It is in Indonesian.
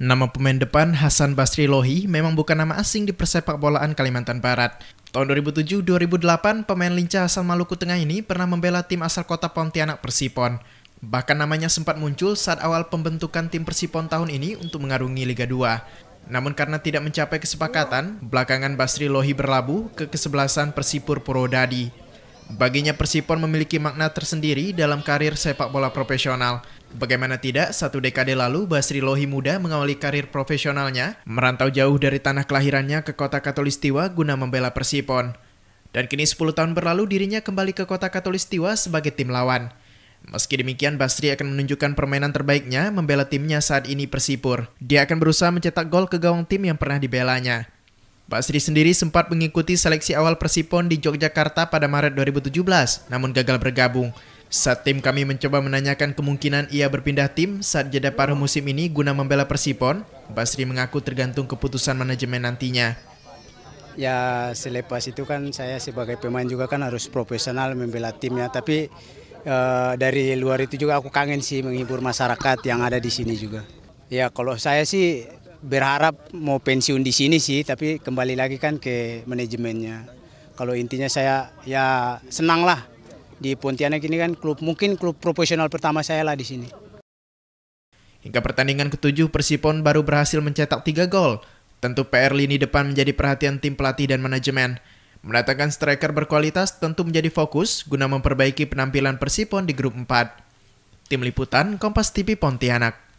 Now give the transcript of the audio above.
Nama pemain depan Hasan Basri Lohi memang bukan nama asing di persepak bolaan Kalimantan Barat. Tahun 2007-2008, pemain lincah asal Maluku Tengah ini pernah membela tim asal kota Pontianak Persipon. Bahkan namanya sempat muncul saat awal pembentukan tim Persipon tahun ini untuk mengarungi Liga 2. Namun karena tidak mencapai kesepakatan, belakangan Basri Lohi berlabuh ke kesebelasan Persipur Purwodadi. Baginya Persipon memiliki makna tersendiri dalam karir sepak bola profesional. Bagaimana tidak, satu dekade lalu Basri Lohi muda mengawali karir profesionalnya, merantau jauh dari tanah kelahirannya ke kota Katolistiwa guna membela Persipon. Dan kini 10 tahun berlalu dirinya kembali ke kota Katolistiwa sebagai tim lawan. Meski demikian, Basri akan menunjukkan permainan terbaiknya membela timnya saat ini Persipur. Dia akan berusaha mencetak gol ke gawang tim yang pernah dibelanya. Basri sendiri sempat mengikuti seleksi awal Persipon di Yogyakarta pada Maret 2017, namun gagal bergabung. Saat tim kami mencoba menanyakan kemungkinan ia berpindah tim saat jeda paruh musim ini guna membela Persipon, Basri mengaku tergantung keputusan manajemen nantinya. Ya selepas itu kan saya sebagai pemain juga kan harus profesional membela timnya, tapi e, dari luar itu juga aku kangen sih menghibur masyarakat yang ada di sini juga. Ya kalau saya sih berharap mau pensiun di sini sih, tapi kembali lagi kan ke manajemennya. Kalau intinya saya ya senang lah di Pontianak ini kan klub mungkin klub profesional pertama saya lah di sini. Hingga pertandingan ketujuh Persipon baru berhasil mencetak tiga gol. Tentu PR lini depan menjadi perhatian tim pelatih dan manajemen. Mendatangkan striker berkualitas tentu menjadi fokus guna memperbaiki penampilan Persipon di grup 4. Tim Liputan Kompas TV Pontianak.